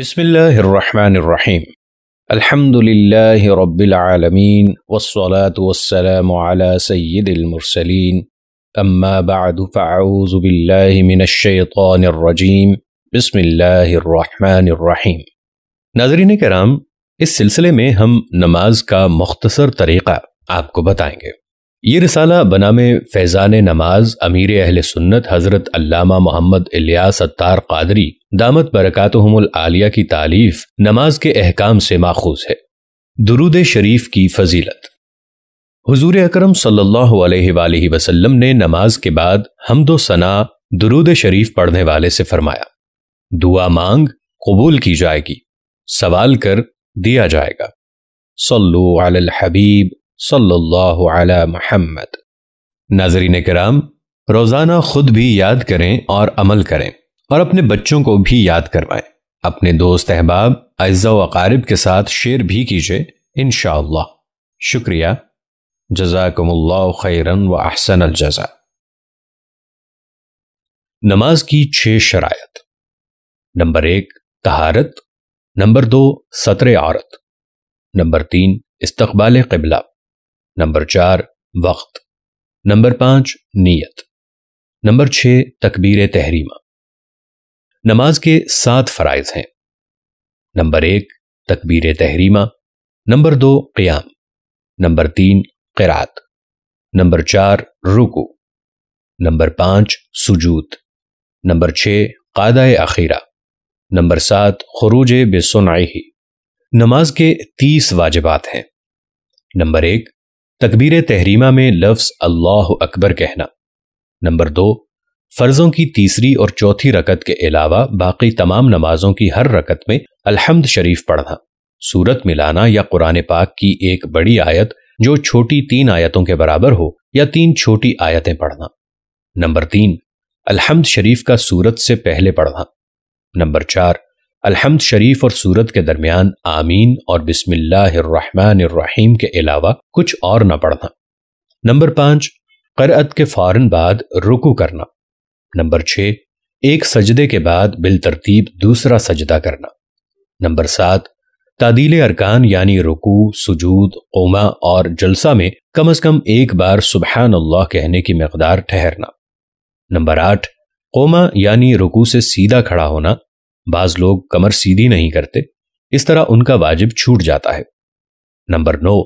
बिसमीम अल्हम्दुलिल्लाहि रब्बिल आलमीन वस्सलातु वस्सलामु अला सय्यिदिल मुरसलीन अम्मा बअदु फअऊज़ु बिल्लाहि मिनश शैतानिर रजीम बिस्मिल्लाहिर रहमानिर रहीम नाजरीन कराम इस सिलसिले में हम नमाज का मुख्तसर तरीक़ा आपको बताएंगे ये रिसाला बनाम फैज़ान नमाज अमीर अहल सुन्नत हज़रत अल्लामा मोहम्मद इलियास अत्तार कादरी दामत बरक़ातहमुल आलिया की तालीफ नमाज के अहकाम से माखूज है दुरुद शरीफ की फजीलत हजूर अक्रम सल्लल्लाहु वसल्लम ने नमाज के बाद हमदो सना दुरुद शरीफ पढ़ने वाले से फरमाया दुआ मांग कबूल की जाएगी सवाल कर दिया जाएगा सल्लु अल हबीब सल्लल्लाहु नाजरीन कराम रोज़ाना खुद भी याद करें और अमल करें और अपने बच्चों को भी याद करवाएं अपने दोस्त अहबाब अज्जा वक़ारब के साथ शेयर भी कीजिए इन शुक्रिया जजाकमल्ला खैरन व अहसन अलजा नमाज की छह शरायत नंबर एक तहारत नंबर दो सत्र औरत नंबर तीन इस्तबाल कबला नंबर चार वक्त नंबर पांच नीयत नंबर छः तकबीर तहरीमा नमाज के सात फ़राइज हैं नंबर एक तकबीर तहरीमा नंबर दो क्याम नंबर तीन क़रात नंबर चार रुको नंबर पांच सुजूत नंबर छः कादा आखीरा नंबर सात खरूज बेसुनाही नमाज के तीस वाजिबात हैं नंबर एक तकबीर तहरीमा में लफ्ज अल्लाह अकबर कहना नंबर दो फर्जों की तीसरी और चौथी रकत के अलावा बाकी तमाम नमाजों की हर रकत में अलहमद शरीफ पढ़ना सूरत मिलाना या कुरान पाक की एक बड़ी आयत जो छोटी तीन आयतों के बराबर हो या तीन छोटी आयतें पढ़ना नंबर तीन अलहमद शरीफ का सूरत से पहले पढ़ना नंबर चार अलहमद शरीफ और सूरत के दरमियान आमीन और बिस्मिल्लाम के अलावा कुछ और न पढ़ना नंबर पाँच करत के फ़ौरन बाद रुकू करना नंबर छः एक सजदे के बाद बिल तरतीब दूसरा सजदा करना नंबर सात तादील अरकान यानी रुकू सुजूद कोमा और जलसा में कम अज कम एक बार सुबहान अल्लाह कहने की मकदार ठहरना नंबर आठ कोमा यानी रुकू से सीधा खड़ा होना बाज लोग कमर सीधी नहीं करते इस तरह उनका वाजिब छूट जाता है नंबर नौ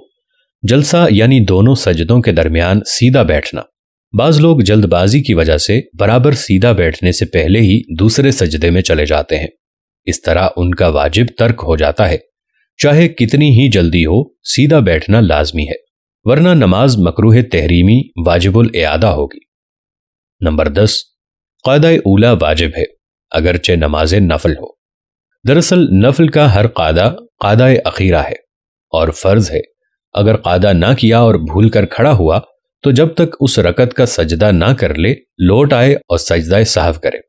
जलसा यानी दोनों सजदों के दरमियान सीधा बैठना बाज लोग जल्दबाजी की वजह से बराबर सीधा बैठने से पहले ही दूसरे सजदे में चले जाते हैं इस तरह उनका वाजिब तर्क हो जाता है चाहे कितनी ही जल्दी हो सीधा बैठना लाजमी है वरना नमाज मकरूह तहरीमी वाजिबुल एदा होगी नंबर दस कायदा ऊला वाजिब है अगरचे नमाज नफल हो दरअसल नफल का हर कादा कादा अखीरा है और फर्ज है अगर कादा ना किया और भूल कर खड़ा हुआ तो जब तक उस रकत का सजदा ना कर ले लौट आए और सजदा साहब करे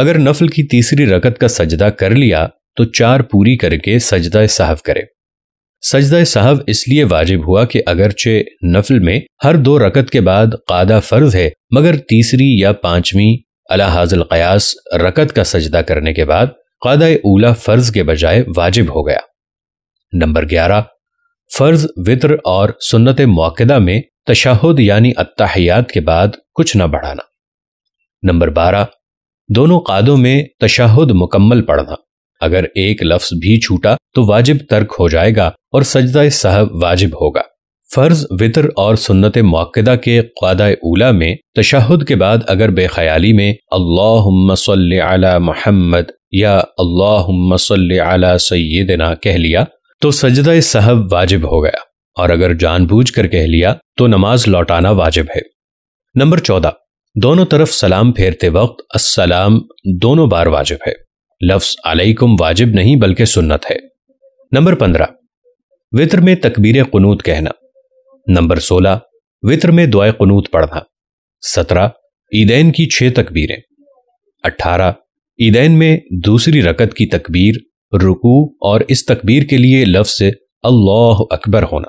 अगर नफल की तीसरी रकत का सजदा कर लिया तो चार पूरी करके सजदा साहब करे सजदा साहब इसलिए वाजिब हुआ कि अगरचे नफल में हर दो रकत के बाद कादा फर्ज है मगर तीसरी या पांचवी अला हाजल कयास रकत का सजदा करने के बाद कदा ऊला फर्ज के बजाय वाजिब हो गया नंबर ग्यारह फर्ज वित्र और सुन्नत मौकदा में तशाहुद यानी अत्ताहयात के बाद कुछ न बढ़ाना नंबर बारह दोनों कादों में तशाहुद मुकम्मल पढ़ना अगर एक लफ्ज भी छूटा तो वाजिब तर्क हो जाएगा और सजदा साहब वाजिब होगा फ़र्ज वितर और सुन्नत मौकदा के क्वादा उला में तशहद के बाद अगर बेख्याली में अल्लाह महमद या अल्लाह सैदना कह लिया तो सजद सहब वाजिब हो गया और अगर जानबूझ कर कह लिया तो नमाज लौटाना वाजिब है नंबर चौदह दोनों तरफ सलाम फेरते वक्त असलाम दोनों बार वाजिब है लफ्स अलैकुम वाजिब नहीं बल्कि सुन्नत है नंबर पंद्रह वितर में तकबीर कनूत कहना नंबर सोलह वित्र में दुआ कनूत पढ़ना सत्रह ईदैन की छह तकबीरें अट्ठारह ईदैन में दूसरी रकत की तकबीर रुकू और इस तकबीर के लिए लफ्ज अल्लाह अकबर होना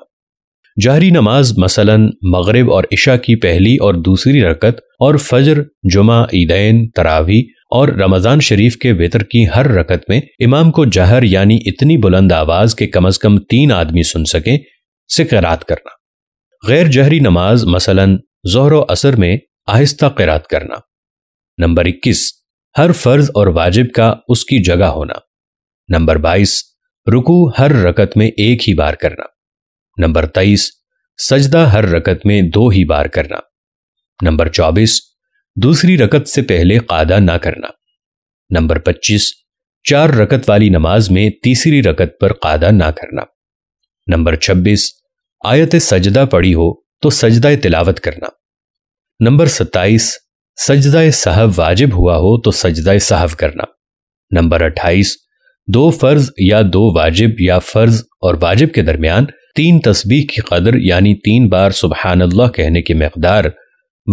जहरी नमाज मसलन मगरब और इशा की पहली और दूसरी रकत और फजर जुमा ईदैन तरावी और रमज़ान शरीफ के वितर की हर रकत में इमाम को जहर यानी इतनी बुलंद आवाज के कम अज कम तीन आदमी सुन सकें से करात करना गैर जहरी नमाज मसलन जहर व असर में आहिस्ता किरात करना नंबर 21 हर फर्ज और वाजिब का उसकी जगह होना नंबर 22 रुकू हर रकत में एक ही बार करना नंबर 23 सजदा हर रकत में दो ही बार करना नंबर 24 दूसरी रकत से पहले कादा ना करना नंबर 25 चार रकत वाली नमाज में तीसरी रकत पर कादा ना करना नंबर 26 आयत सजदा पढ़ी हो तो सजदा तिलावत करना नंबर सत्ताईस सजदा साहब वाजिब हुआ हो तो सजदा साहब करना नंबर अट्ठाईस दो फर्ज या दो वाजिब या फर्ज और वाजिब के दरमियान तीन तस्बीह की कदर यानी तीन बार सुबहान अल्लाह कहने की मकदार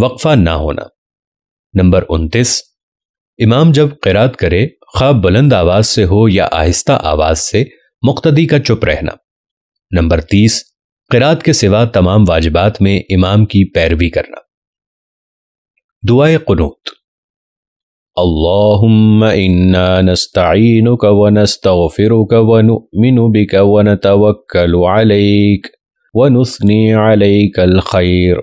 वक्फा ना होना नंबर उनतीस इमाम जब किरात करे खा बुलंद आवाज से हो या आहिस्ता आवाज से मुख्तदी का चुप रहना नंबर तीस किरात के सिवा तमाम वाजिबात में इमाम की पैरवी करना दुआए कुनूत اللهم إنا نستعينك ونستغفرك ونؤمن بك ونتوكل عليك ونثني عليك الخير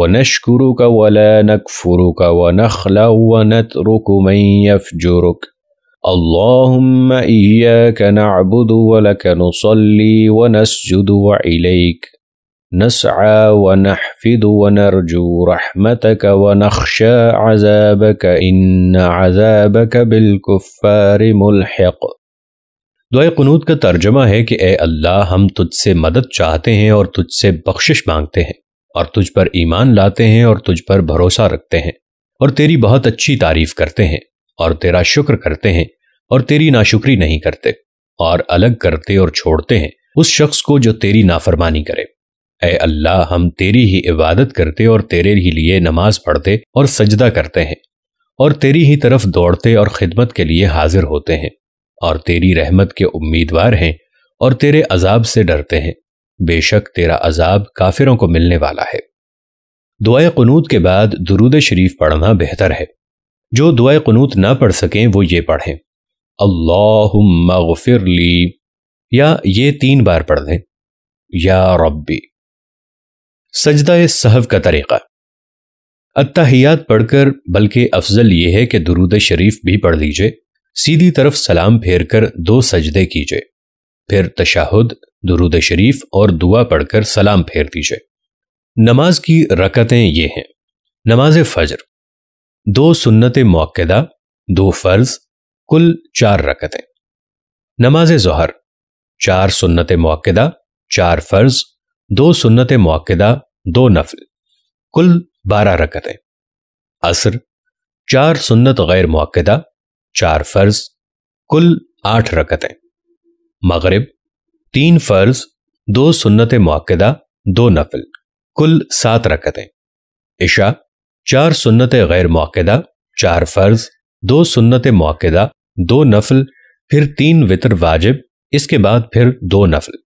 ونشكرك ولا نكفرك ونخلع ونترك من يفجرك اللهم إياك نعبد ولك نصلي ونسجد وإليك نسعى ونحفد ونرجو رحمتك ونخشى عذابك إن عذابك بالكفار ملحق दुआ कनूत का तर्जमा है कि ए अल्लाह हम तुझसे मदद चाहते हैं और तुझसे बख्शिश मांगते हैं और तुझ पर ईमान लाते हैं और तुझ पर भरोसा रखते हैं और तेरी बहुत अच्छी तारीफ करते हैं और तेरा शुक्र करते हैं और तेरी नाशुक्री नहीं करते और अलग करते और छोड़ते हैं उस शख्स को जो तेरी नाफरमानी करे ए अल्लाह हम तेरी ही इबादत करते और तेरे ही लिए नमाज पढ़ते और सजदा करते हैं और तेरी ही तरफ दौड़ते और खिदमत के लिए हाजिर होते हैं और तेरी रहमत के उम्मीदवार हैं और तेरे अजाब से डरते हैं बेशक तेरा अजाब काफिरों को मिलने वाला है दुआ क़नूत के बाद दुरूद शरीफ पढ़ना बेहतर है जो दुआ क़नूत ना पढ़ सकें वो ये पढ़ें अल्लाहुम्मगफिर या ये तीन बार पढ़ लें या रब्बी सजदा सहव का तरीक़ा अत्ताहियात पढ़कर बल्कि अफजल ये है कि दुरूद शरीफ भी पढ़ लीजिए सीधी तरफ सलाम फेर कर दो सजदे कीजिए फिर तशाहुद दरूद शरीफ और दुआ पढ़कर सलाम फेर दीजिए नमाज की रकतें ये हैं नमाज फजर दो सुन्नत मौकदा दो फ़र्ज़ कुल चार रकतें नमाज जहर चार सुन्नत मौक़दा चार फ़र्ज दो सुन्नत मौक़दा दो नफल कुल बारह रकतें असर चार सुन्नत गैर मौक़दा चार फ़र्ज कुल आठ रकतें मगरब तीन फ़र्ज दो सुन्नत मौक़दा दो नफल कुल सात रकतें इशा चार सुन्नत गैर मौक़दा चार फ़र्ज दो सुन्नत मौक़दा दो नफल फिर तीन वितर वाजिब इसके बाद फिर दो नफल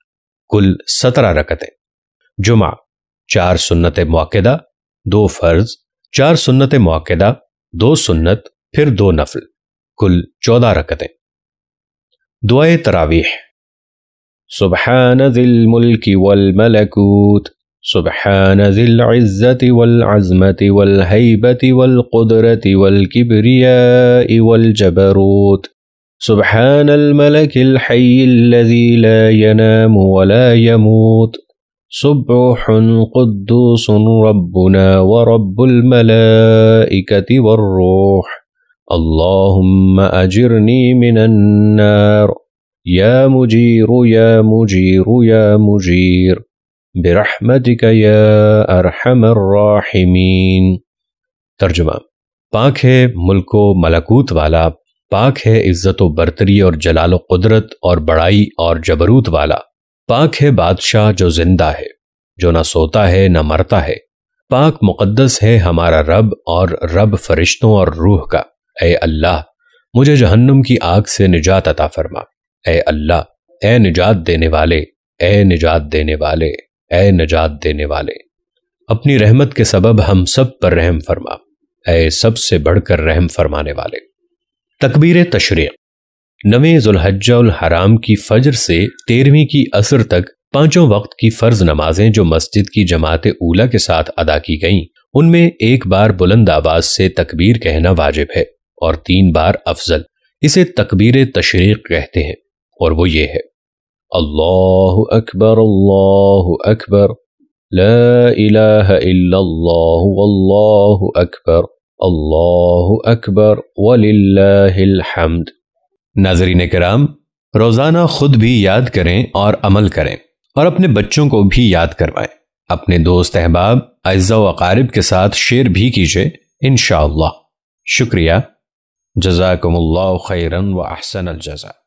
कुल सत्रह रकतें जुमा चार सुन्नत मौकेदा दो फर्ज चार सुन्नत मौकेदा दो सुन्नत फिर दो नफल कुल चौदह रकतें दुआए तरावीह सुबह दिल मुल्की वल मलकूत سبحان ذي العزة والعزمة والهيبة والقدرة والكبرياء والجبروت سبحان الملك الحي الذي لا ينام ولا يموت سبح قدوس ربنا ورب الملائكة والروح اللهم أجرني من النار يا مجير يا مجير يا مجير बरहमतिक तर्जुमा पाक है मुल्को मलकूत वाला पाक है इज्जत व बरतरी और जलाल कुदरत और बड़ाई और जबरूत वाला पाक है बादशाह जो जिंदा है जो ना सोता है ना मरता है पाक मुकद्दस है हमारा रब और रब फरिश्तों और रूह का ए अल्लाह मुझे जहन्नुम की आग से निजात अता फरमा ए अल्लाह ए निजात देने वाले ए निजात देने वाले ए नजात देने वाले अपनी रहमत के सबब हम सब पर रहम फरमा ए सबसे बढ़कर रहम फरमाने वाले तकबीर तशरी नवे जुलहजल हराम की फजर से तेरहवीं की असर तक पांचों वक्त की फर्ज नमाजें जो मस्जिद की जमात ऊला के साथ अदा की गईं उनमें एक बार बुलंद आवाज से तकबीर कहना वाजिब है और तीन बार अफजल इसे तकबीर तशरीक कहते हैं और वो ये है الله أكبر الله أكبر لا إله إلا الله والله أكبر अल्लाह अकबर वलिल्लाहिल्हम्द नाजरीन कराम रोज़ाना खुद भी याद करें और अमल करें और अपने बच्चों को भी याद करवाएं अपने दोस्त अहबाब अज्जा वक़ारब के साथ शेयर भी कीजिए इन शुक्रिया जजाकम्ला खैरन व अहसन अलजा